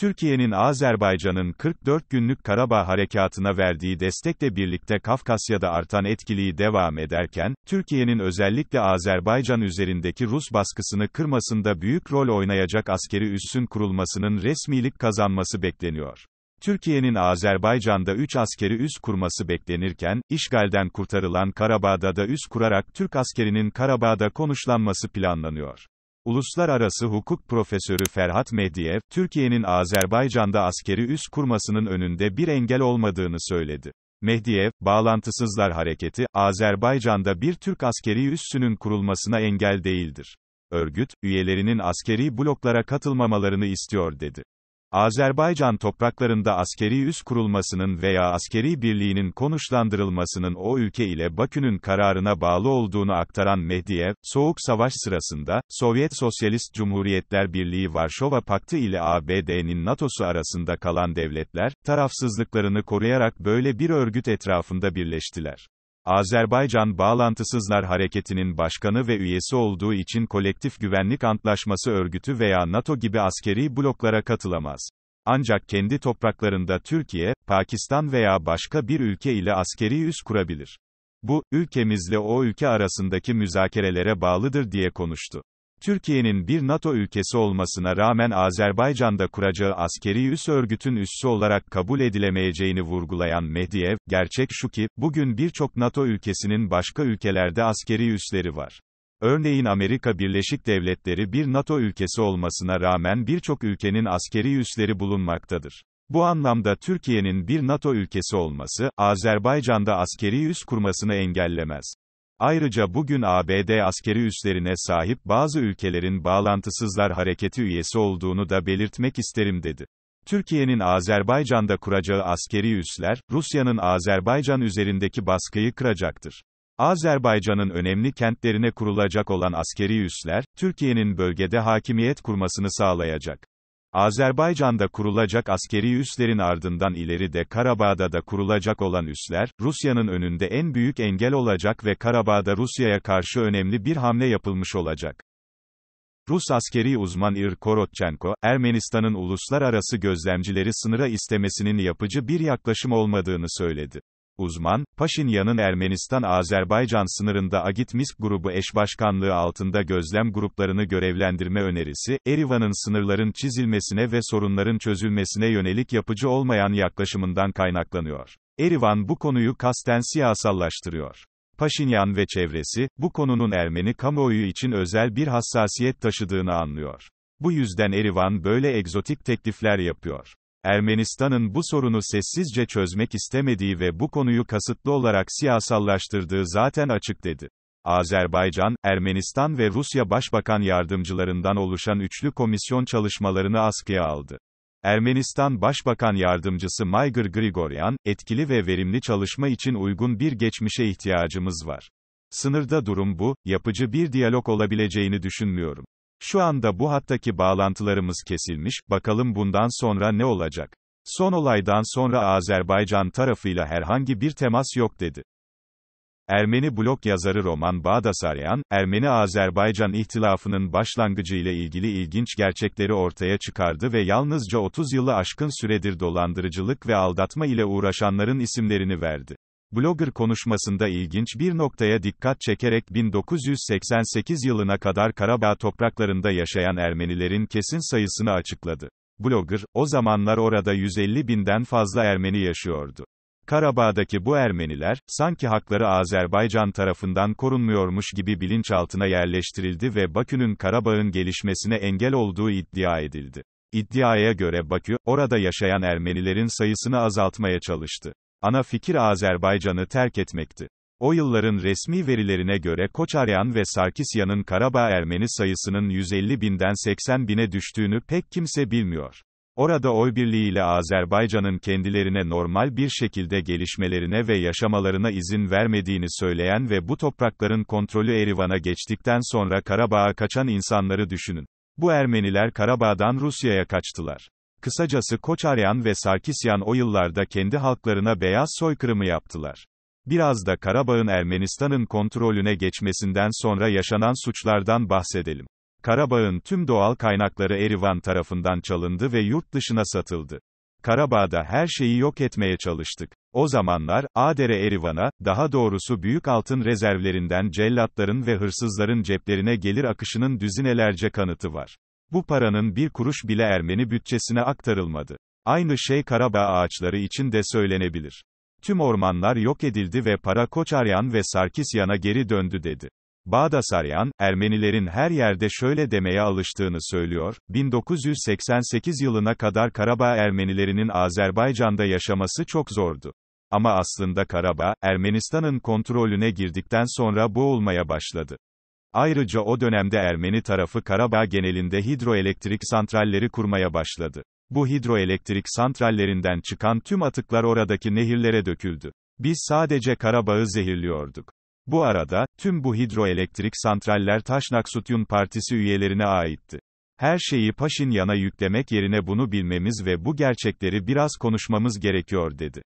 Türkiye'nin Azerbaycan'ın 44 günlük Karabağ harekatına verdiği destekle birlikte Kafkasya'da artan etkiliği devam ederken, Türkiye'nin özellikle Azerbaycan üzerindeki Rus baskısını kırmasında büyük rol oynayacak askeri üssün kurulmasının resmilik kazanması bekleniyor. Türkiye'nin Azerbaycan'da 3 askeri üs kurması beklenirken, işgalden kurtarılan Karabağ'da da üs kurarak Türk askerinin Karabağ'da konuşlanması planlanıyor. Uluslararası hukuk profesörü Ferhat Medyev, Türkiye'nin Azerbaycan'da askeri üs kurmasının önünde bir engel olmadığını söyledi. Mehdiyev, Bağlantısızlar Hareketi, Azerbaycan'da bir Türk askeri üssünün kurulmasına engel değildir. Örgüt, üyelerinin askeri bloklara katılmamalarını istiyor dedi. Azerbaycan topraklarında askeri üs kurulmasının veya askeri birliğinin konuşlandırılmasının o ülke ile Bakü'nün kararına bağlı olduğunu aktaran Mehdiyev, Soğuk Savaş sırasında, Sovyet Sosyalist Cumhuriyetler Birliği Varşova Paktı ile ABD'nin NATO'su arasında kalan devletler, tarafsızlıklarını koruyarak böyle bir örgüt etrafında birleştiler. Azerbaycan Bağlantısızlar Hareketi'nin başkanı ve üyesi olduğu için Kolektif Güvenlik Antlaşması Örgütü veya NATO gibi askeri bloklara katılamaz. Ancak kendi topraklarında Türkiye, Pakistan veya başka bir ülke ile askeri üs kurabilir. Bu, ülkemizle o ülke arasındaki müzakerelere bağlıdır diye konuştu. Türkiye'nin bir NATO ülkesi olmasına rağmen Azerbaycan'da kuracağı askeri üs örgütün üssü olarak kabul edilemeyeceğini vurgulayan Mehdiyev, gerçek şu ki, bugün birçok NATO ülkesinin başka ülkelerde askeri üsleri var. Örneğin Amerika Birleşik Devletleri bir NATO ülkesi olmasına rağmen birçok ülkenin askeri üsleri bulunmaktadır. Bu anlamda Türkiye'nin bir NATO ülkesi olması, Azerbaycan'da askeri üs kurmasını engellemez. Ayrıca bugün ABD askeri üslerine sahip bazı ülkelerin Bağlantısızlar Hareketi üyesi olduğunu da belirtmek isterim dedi. Türkiye'nin Azerbaycan'da kuracağı askeri üsler, Rusya'nın Azerbaycan üzerindeki baskıyı kıracaktır. Azerbaycan'ın önemli kentlerine kurulacak olan askeri üsler, Türkiye'nin bölgede hakimiyet kurmasını sağlayacak. Azerbaycan'da kurulacak askeri üslerin ardından ileride Karabağ'da da kurulacak olan üsler, Rusya'nın önünde en büyük engel olacak ve Karabağ'da Rusya'ya karşı önemli bir hamle yapılmış olacak. Rus askeri uzman Ir Korotchenko, Ermenistan'ın uluslararası gözlemcileri sınıra istemesinin yapıcı bir yaklaşım olmadığını söyledi. Uzman, Paşinyan'ın Ermenistan-Azerbaycan sınırında Agitmisk grubu eş başkanlığı altında gözlem gruplarını görevlendirme önerisi, Erivan'ın sınırların çizilmesine ve sorunların çözülmesine yönelik yapıcı olmayan yaklaşımından kaynaklanıyor. Erivan bu konuyu kasten siyasallaştırıyor. Paşinyan ve çevresi, bu konunun Ermeni kamuoyu için özel bir hassasiyet taşıdığını anlıyor. Bu yüzden Erivan böyle egzotik teklifler yapıyor. Ermenistan'ın bu sorunu sessizce çözmek istemediği ve bu konuyu kasıtlı olarak siyasallaştırdığı zaten açık dedi. Azerbaycan, Ermenistan ve Rusya başbakan yardımcılarından oluşan üçlü komisyon çalışmalarını askıya aldı. Ermenistan Başbakan Yardımcısı Maygır Grigoryan, etkili ve verimli çalışma için uygun bir geçmişe ihtiyacımız var. Sınırda durum bu, yapıcı bir diyalog olabileceğini düşünmüyorum. Şu anda bu hattaki bağlantılarımız kesilmiş, bakalım bundan sonra ne olacak? Son olaydan sonra Azerbaycan tarafıyla herhangi bir temas yok dedi. Ermeni blog yazarı Roman Bağdasaryan, Ermeni-Azerbaycan ihtilafının başlangıcı ile ilgili ilginç gerçekleri ortaya çıkardı ve yalnızca 30 yılı aşkın süredir dolandırıcılık ve aldatma ile uğraşanların isimlerini verdi. Blogger konuşmasında ilginç bir noktaya dikkat çekerek 1988 yılına kadar Karabağ topraklarında yaşayan Ermenilerin kesin sayısını açıkladı. Blogger, o zamanlar orada 150 binden fazla Ermeni yaşıyordu. Karabağ'daki bu Ermeniler, sanki hakları Azerbaycan tarafından korunmuyormuş gibi bilinçaltına yerleştirildi ve Bakü'nün Karabağ'ın gelişmesine engel olduğu iddia edildi. İddiaya göre Bakü, orada yaşayan Ermenilerin sayısını azaltmaya çalıştı. Ana fikir Azerbaycan'ı terk etmekti. O yılların resmi verilerine göre Koçaryan ve Sarkisyan'ın Karabağ Ermeni sayısının 150 binden 80 bine düştüğünü pek kimse bilmiyor. Orada oy birliğiyle Azerbaycan'ın kendilerine normal bir şekilde gelişmelerine ve yaşamalarına izin vermediğini söyleyen ve bu toprakların kontrolü Erivan'a geçtikten sonra Karabağ'a kaçan insanları düşünün. Bu Ermeniler Karabağ'dan Rusya'ya kaçtılar. Kısacası Koçaryan ve Sarkisyan o yıllarda kendi halklarına beyaz soykırımı yaptılar. Biraz da Karabağ'ın Ermenistan'ın kontrolüne geçmesinden sonra yaşanan suçlardan bahsedelim. Karabağ'ın tüm doğal kaynakları Erivan tarafından çalındı ve yurt dışına satıldı. Karabağ'da her şeyi yok etmeye çalıştık. O zamanlar, Adere Erivan'a, daha doğrusu büyük altın rezervlerinden cellatların ve hırsızların ceplerine gelir akışının düzinelerce kanıtı var. Bu paranın bir kuruş bile Ermeni bütçesine aktarılmadı. Aynı şey Karabağ ağaçları için de söylenebilir. Tüm ormanlar yok edildi ve para Koçaryan ve Sarkisyan'a geri döndü dedi. Bağdasaryan, Ermenilerin her yerde şöyle demeye alıştığını söylüyor, 1988 yılına kadar Karabağ Ermenilerinin Azerbaycan'da yaşaması çok zordu. Ama aslında Karabağ, Ermenistan'ın kontrolüne girdikten sonra boğulmaya başladı. Ayrıca o dönemde Ermeni tarafı Karabağ genelinde hidroelektrik santralleri kurmaya başladı. Bu hidroelektrik santrallerinden çıkan tüm atıklar oradaki nehirlere döküldü. Biz sadece Karabağ'ı zehirliyorduk. Bu arada, tüm bu hidroelektrik santraller Taşnaksutyun Partisi üyelerine aitti. Her şeyi Paşin yana yüklemek yerine bunu bilmemiz ve bu gerçekleri biraz konuşmamız gerekiyor dedi.